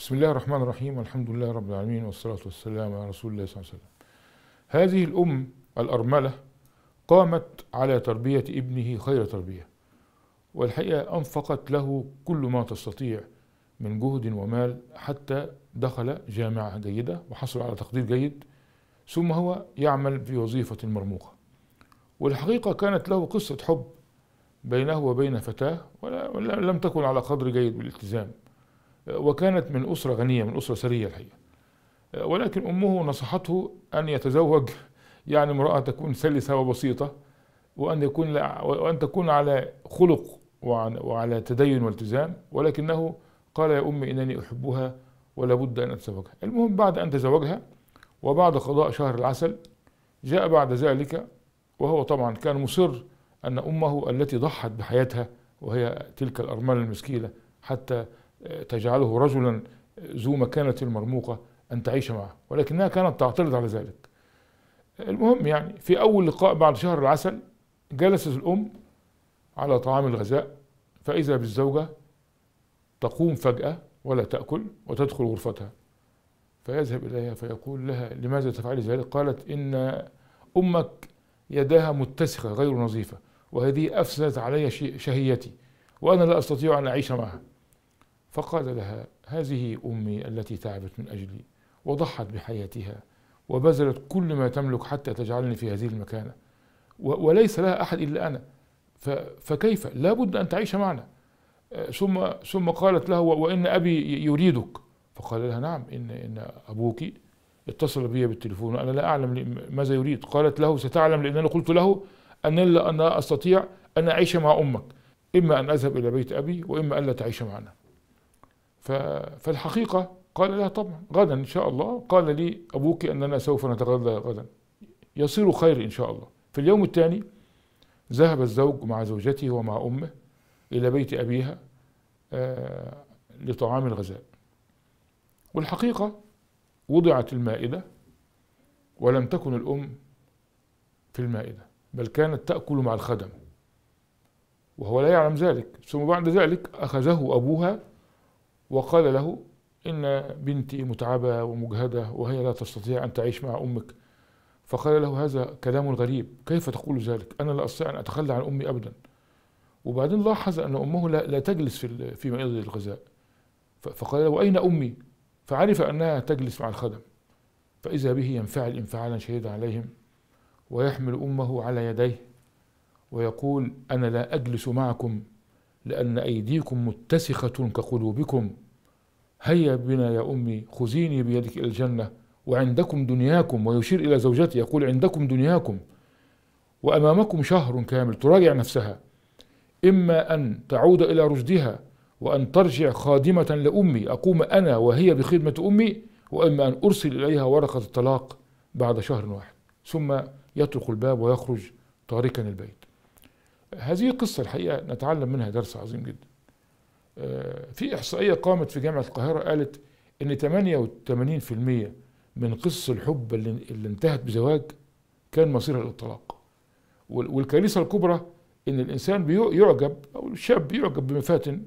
بسم الله الرحمن الرحيم الحمد لله رب العالمين والصلاة والسلام على رسول الله صلى الله عليه وسلم هذه الأم الأرملة قامت على تربية ابنه خير تربية والحقيقة أنفقت له كل ما تستطيع من جهد ومال حتى دخل جامعة جيدة وحصل على تقدير جيد ثم هو يعمل في وظيفة مرموقة والحقيقة كانت له قصة حب بينه وبين فتاة ولم تكن على قدر جيد بالالتزام وكانت من أسرة غنية من أسرة سرية الحقيقة ولكن أمه نصحته أن يتزوج يعني امرأة تكون سلسة وبسيطة وأن يكون وأن تكون على خلق وعلى تدين والتزام ولكنه قال يا أمي إنني أحبها ولا بد أن أتزوجها المهم بعد أن تزوجها وبعد قضاء شهر العسل جاء بعد ذلك وهو طبعا كان مصر أن أمه التي ضحت بحياتها وهي تلك الأرملة المسكينة حتى تجعله رجلا ذو مكانة مرموقة أن تعيش معه ولكنها كانت تعترض على ذلك المهم يعني في أول لقاء بعد شهر العسل جلست الأم على طعام الغذاء فإذا بالزوجة تقوم فجأة ولا تأكل وتدخل غرفتها فيذهب إليها فيقول لها لماذا تفعلي ذلك قالت إن أمك يداها متسخة غير نظيفة وهذه أفسدت علي شهيتي وأنا لا أستطيع أن أعيش معها فقال لها هذه امي التي تعبت من اجلي وضحت بحياتها وبذلت كل ما تملك حتى تجعلني في هذه المكانه وليس لها احد الا انا فكيف لا بد ان تعيش معنا آه، ثم ثم قالت له وان ابي يريدك فقال لها نعم ان ان ابوك اتصل بي بالتليفون وانا لا اعلم ماذا يريد قالت له ستعلم لانني قلت له انني لا استطيع ان اعيش مع امك اما ان اذهب الى بيت ابي واما الا تعيش معنا فالحقيقة قال لها طبعا غدا إن شاء الله قال لي أبوك أننا سوف نتغذى غدا يصير خير إن شاء الله في اليوم الثاني ذهب الزوج مع زوجته ومع أمه إلى بيت أبيها آه، لطعام الغذاء والحقيقة وضعت المائدة ولم تكن الأم في المائدة بل كانت تأكل مع الخدم وهو لا يعلم ذلك ثم بعد ذلك أخذه أبوها وقال له إن بنتي متعبة ومجهدة وهي لا تستطيع أن تعيش مع أمك فقال له هذا كلام غريب كيف تقول ذلك أنا لا أستطيع أن أتخلى عن أمي أبدا وبعدين لاحظ أن أمه لا, لا تجلس في, في مائدة الغذاء فقال له أين أمي فعرف أنها تجلس مع الخدم فإذا به ينفعل انفعالا شديدا عليهم ويحمل أمه على يديه ويقول أنا لا أجلس معكم لأن أيديكم متسخة كقلوبكم هيا بنا يا أمي خذيني بيدك إلى الجنة وعندكم دنياكم ويشير إلى زوجته يقول عندكم دنياكم وأمامكم شهر كامل تراجع نفسها إما أن تعود إلى رشدها وأن ترجع خادمة لأمي أقوم أنا وهي بخدمة أمي وإما أن أرسل إليها ورقة الطلاق بعد شهر واحد ثم يطرق الباب ويخرج تاركا البيت هذه قصة الحقيقة نتعلم منها درس عظيم جدا آه، في إحصائية قامت في جامعة القاهرة قالت إن 88% من قصص الحب اللي انتهت بزواج كان مصيرها الاطلاق والكارثة الكبرى إن الإنسان بيعجب أو الشاب بيعجب بمفاتن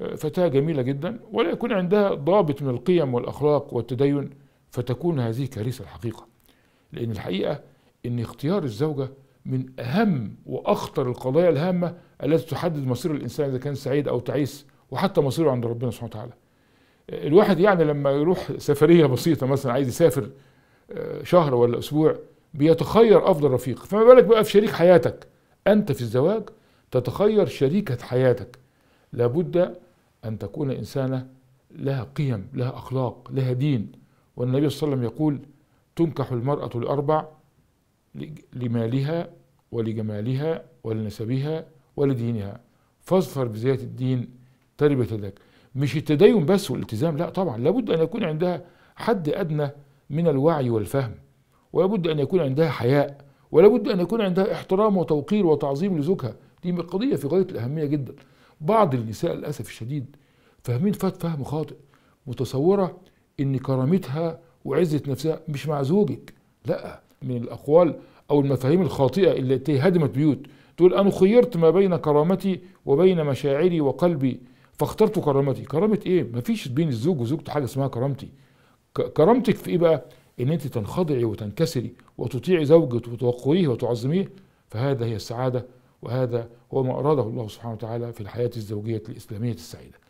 آه، فتاة جميلة جدا ولا يكون عندها ضابط من القيم والأخلاق والتدين فتكون هذه كارثة الحقيقة لأن الحقيقة إن اختيار الزوجة من أهم وأخطر القضايا الهامة التي تحدد مصير الإنسان إذا كان سعيد أو تعيس وحتى مصيره عند ربنا سبحانه وتعالى الواحد يعني لما يروح سفرية بسيطة مثلا عايز يسافر آه، شهر ولا أسبوع بيتخير أفضل رفيق فما بالك بقى في شريك حياتك أنت في الزواج تتخير شريكة حياتك لابد أن تكون إنسانة لها قيم لها أخلاق لها دين والنبي صلى الله عليه وسلم يقول تنكح المرأة الأربع لمالها ولجمالها ولنسبها ولدينها فاظفر بذات الدين تربة لك مش التدين بس والالتزام لا طبعا لابد أن يكون عندها حد أدنى من الوعي والفهم ولابد أن يكون عندها حياء ولابد أن يكون عندها احترام وتوقير وتعظيم لزوجها دي قضية في غاية الأهمية جدا بعض النساء للأسف الشديد فاهمين فات فهم خاطئ متصورة إن كرامتها وعزة نفسها مش مع زوجك لا من الأقوال أو المفاهيم الخاطئة التي هدمت بيوت تقول أنا خيرت ما بين كرامتي وبين مشاعري وقلبي فاخترت كرامتي كرامة إيه؟ ما فيش بين الزوج وزوجته حاجة اسمها كرامتي كرامتك في إيه بقى؟ إن أنت تنخضعي وتنكسري وتطيعي زوجك وتوقريه وتعظميه فهذا هي السعادة وهذا هو ما أراده الله سبحانه وتعالى في الحياة الزوجية الإسلامية السعيدة